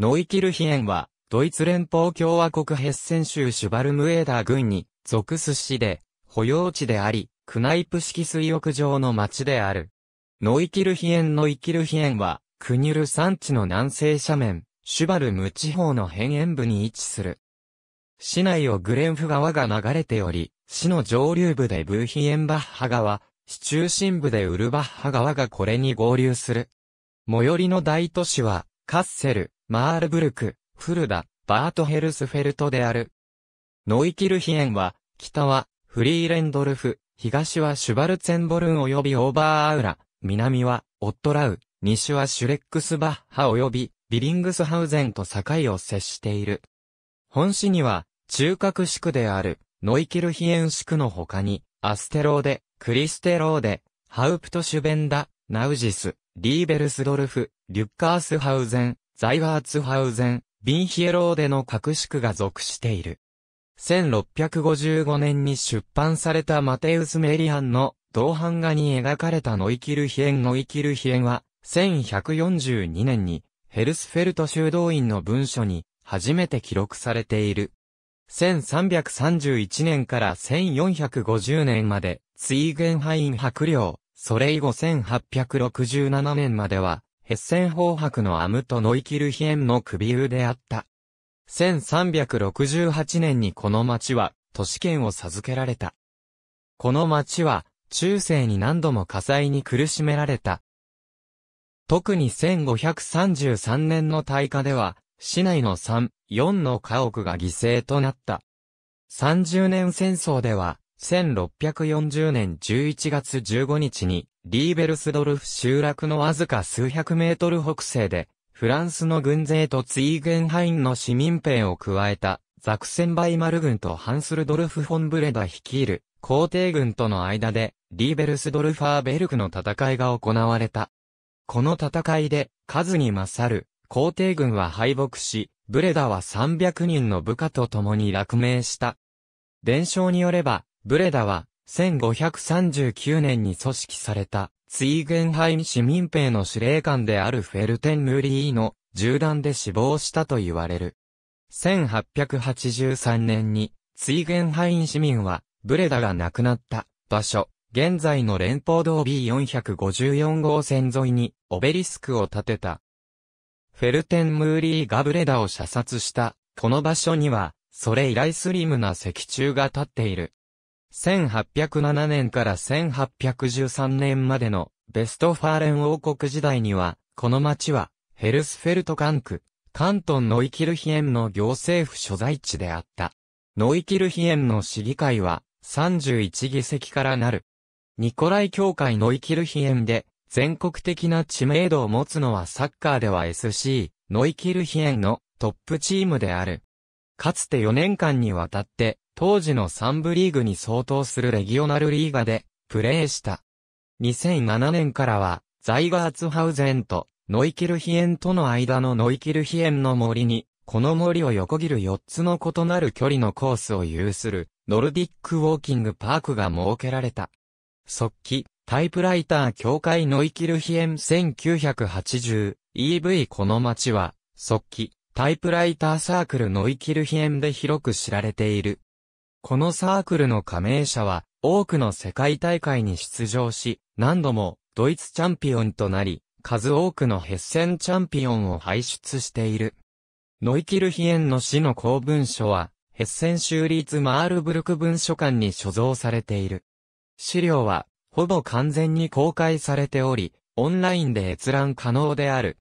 ノイキルヒエンは、ドイツ連邦共和国ヘッセン州シュバルムエーダー郡に属す市で、保養地であり、クナイプ式水浴場の町である。ノイキルヒエンノイキルヒエンは、クニュル山地の南西斜面、シュバルム地方の辺縁部に位置する。市内をグレンフ川が流れており、市の上流部でブーヒエンバッハ川、市中心部でウルバッハ川がこれに合流する。最寄りの大都市は、カッセル、マールブルク、フルダ、バートヘルスフェルトである。ノイキルヒエンは、北はフリーレンドルフ、東はシュバルツェンボルン及びオーバーアウラ、南はオットラウ、西はシュレックスバッハ及びビリングスハウゼンと境を接している。本市には、中核市区である、ノイキルヒエン市区の他に、アステローデ、クリステローデ、ハウプトシュベンダ、ナウジス、リーベルスドルフ、リュッカースハウゼン、ザイワーツハウゼン、ビンヒエローデの格式が属している。1655年に出版されたマテウス・メリアンの銅版画に描かれたノイキルヒエンノイキルヒエンは、1142年にヘルスフェルト修道院の文書に初めて記録されている。1331年から1450年まで、ツイーゲンハイン伯領、それ以後1867年までは、ヘッセン法白のアムトノイキルヒエンの首湯であった。1368年にこの町は都市圏を授けられた。この町は中世に何度も火災に苦しめられた。特に1533年の大火では、市内の3、4の家屋が犠牲となった。30年戦争では、1640年11月15日に、リーベルスドルフ集落のわずか数百メートル北西で、フランスの軍勢とツイーゲンハインの市民兵を加えた、ザクセンバイマル軍とハンスルドルフ・フォンブレダ率いる、皇帝軍との間で、リーベルスドルファーベルクの戦いが行われた。この戦いで、数に勝る、皇帝軍は敗北し、ブレダは300人の部下と共に落命した。伝承によれば、ブレダは、1539年に組織された、ツイーゲンハイン市民兵の司令官であるフェルテン・ムリーの銃弾で死亡したと言われる。1883年に、ツイーゲンハイン市民は、ブレダが亡くなった場所、現在の連邦道 B454 号線沿いにオベリスクを建てた。フェルテン・ムーリーがブレダを射殺した、この場所には、それ以来スリムな石柱が立っている。1807年から1813年までのベストファーレン王国時代には、この町はヘルスフェルト管区、関東ノイキルヒエンの行政府所在地であった。ノイキルヒエンの市議会は31議席からなる。ニコライ教会ノイキルヒエンで全国的な知名度を持つのはサッカーでは SC、ノイキルヒエンのトップチームである。かつて4年間にわたって当時の3部リーグに相当するレギオナルリーガで、プレーした。2007年からは、ザイガーツハウゼンと、ノイキルヒエンとの間のノイキルヒエンの森に、この森を横切る4つの異なる距離のコースを有する、ノルディックウォーキングパークが設けられた。速記、タイプライター協会ノイキルヒエン 1980EV この街は、速記、タイプライターサークルノイキルヒエンで広く知られている。このサークルの加盟者は、多くの世界大会に出場し、何度もドイツチャンピオンとなり、数多くのヘッセンチャンピオンを輩出している。ノイキルヒエンの死の公文書は、ヘッセン州立マールブルク文書館に所蔵されている。資料は、ほぼ完全に公開されており、オンラインで閲覧可能である。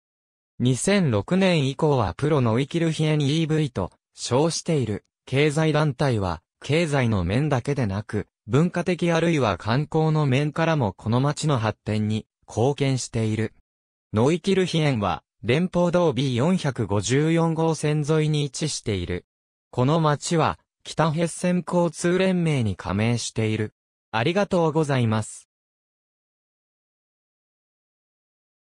2006年以降はプロノイキルヒエン EV と称している経済団体は経済の面だけでなく、文化的あるいは観光の面からもこの町の発展に貢献している。ノイキルヒエンは、連邦道 B454 号線沿いに位置している。この町は、北ヘッセン交通連盟に加盟している。ありがとうございます。